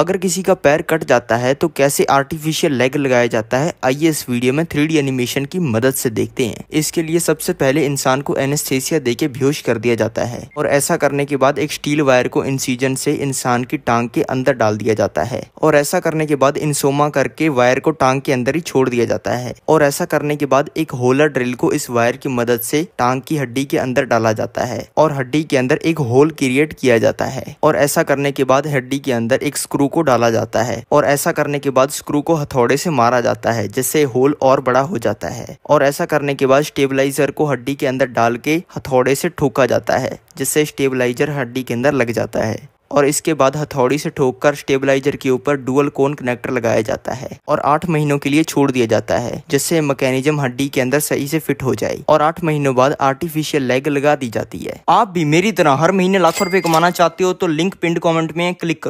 अगर किसी का पैर कट जाता है तो कैसे आर्टिफिशियल लेग लगाया जाता है आइए इस वीडियो में थ्री एनिमेशन की मदद से देखते हैं इसके लिए सबसे पहले इंसान को एनेस्थेसिया देके बेहोश कर दिया जाता है और ऐसा करने के बाद एक स्टील वायर को इंसीजन से इंसान की टांग के अंदर डाल दिया जाता है और ऐसा करने के बाद इंसोमा करके वायर को टांग के अंदर ही छोड़ दिया जाता है और ऐसा करने के बाद एक होलर ड्रिल को इस वायर की मदद से टांग की हड्डी के अंदर डाला जाता है और हड्डी के अंदर एक होल क्रिएट किया जाता है और ऐसा करने के बाद हड्डी के अंदर एक स्क्रू को डाला जाता है और ऐसा करने के बाद स्क्रू को हथौड़े से मारा जाता है जिससे होल और बड़ा हो जाता है और ऐसा करने के बाद स्टेबलाइजर को हड्डी के अंदर डाल के हथौड़े से ठोका जाता है जिससे स्टेबलाइजर हड्डी के अंदर लग जाता है और इसके बाद हथौड़ी से ठोककर स्टेबलाइजर के ऊपर डुअल कोन कनेक्टर लगाया जाता है और आठ महीनों के लिए छोड़ दिया जाता है जिससे मैकेनिज्म हड्डी के अंदर सही से फिट हो जाए और आठ महीनों बाद आर्टिफिशियल लेग लगा दी जाती है आप भी मेरी तरह हर महीने लाखों रुपए कमाना चाहते हो तो लिंक पिंड कॉमेंट में क्लिक करो